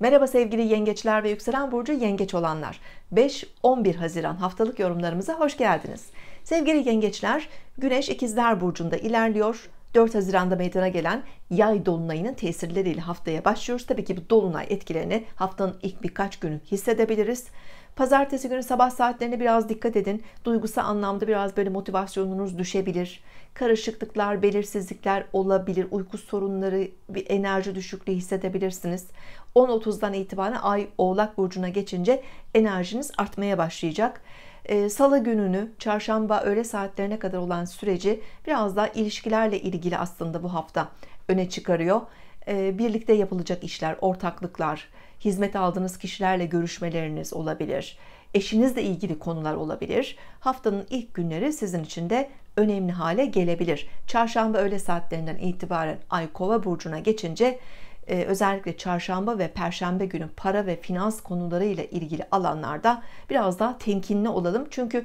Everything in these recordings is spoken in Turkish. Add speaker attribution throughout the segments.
Speaker 1: Merhaba sevgili yengeçler ve yükselen burcu yengeç olanlar. 5-11 Haziran haftalık yorumlarımıza hoş geldiniz. Sevgili yengeçler, Güneş ikizler burcunda ilerliyor. 4 Haziran'da meydana gelen yay dolunayının tesirleriyle haftaya başlıyoruz. Tabii ki bu dolunay etkilerini haftanın ilk birkaç günü hissedebiliriz. Pazartesi günü sabah saatlerine biraz dikkat edin. Duygusal anlamda biraz böyle motivasyonunuz düşebilir. Karışıklıklar, belirsizlikler olabilir. Uyku sorunları, bir enerji düşüklüğü hissedebilirsiniz. 10.30'dan itibaren Ay Oğlak burcuna geçince enerjiniz artmaya başlayacak. Ee, salı gününü, çarşamba öğle saatlerine kadar olan süreci biraz daha ilişkilerle ilgili aslında bu hafta öne çıkarıyor. Ee, birlikte yapılacak işler, ortaklıklar, hizmet aldığınız kişilerle görüşmeleriniz olabilir. Eşinizle ilgili konular olabilir. Haftanın ilk günleri sizin için de önemli hale gelebilir. Çarşamba öğle saatlerinden itibaren Ay Kova burcuna geçince e, özellikle çarşamba ve perşembe günü para ve finans konuları ile ilgili alanlarda biraz daha temkinli olalım. Çünkü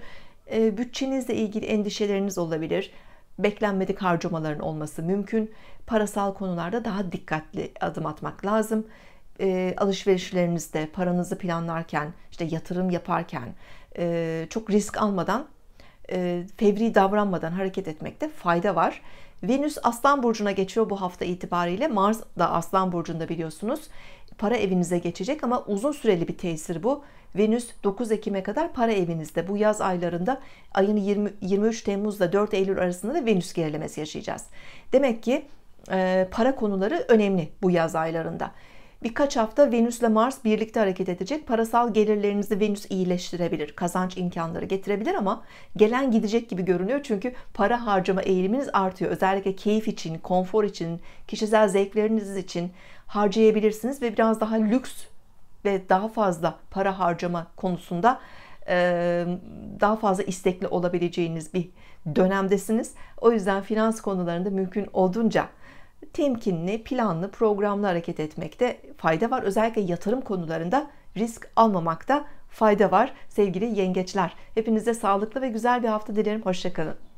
Speaker 1: e, bütçenizle ilgili endişeleriniz olabilir beklenmedik harcamaların olması mümkün. Parasal konularda daha dikkatli adım atmak lazım. E, ee, alışverişlerinizde paranızı planlarken, işte yatırım yaparken e, çok risk almadan, e, fevri davranmadan hareket etmekte fayda var. Venüs Aslan Burcu'na geçiyor bu hafta itibariyle. Mars da Aslan Burcu'nda biliyorsunuz para evinize geçecek ama uzun süreli bir tesir bu. Venüs 9 Ekim'e kadar para evinizde. Bu yaz aylarında ayın 20, 23 Temmuz'da 4 Eylül arasında da Venüs gerilemesi yaşayacağız. Demek ki e, para konuları önemli bu yaz aylarında birkaç hafta Venüs ile Mars birlikte hareket edecek. Parasal gelirlerinizi Venüs iyileştirebilir, kazanç imkanları getirebilir ama gelen gidecek gibi görünüyor. Çünkü para harcama eğiliminiz artıyor. Özellikle keyif için, konfor için, kişisel zevkleriniz için harcayabilirsiniz ve biraz daha lüks ve daha fazla para harcama konusunda daha fazla istekli olabileceğiniz bir dönemdesiniz. O yüzden finans konularında mümkün olduğunca temkinli, planlı, programlı hareket etmekte fayda var. Özellikle yatırım konularında risk almamakta fayda var sevgili yengeçler. Hepinize sağlıklı ve güzel bir hafta dilerim. Hoşçakalın.